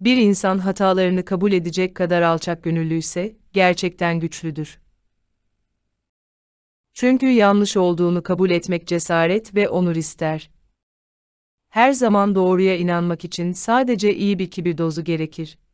Bir insan hatalarını kabul edecek kadar alçak gönüllüyse, gerçekten güçlüdür. Çünkü yanlış olduğunu kabul etmek cesaret ve onur ister. Her zaman doğruya inanmak için sadece iyi bir kibir dozu gerekir.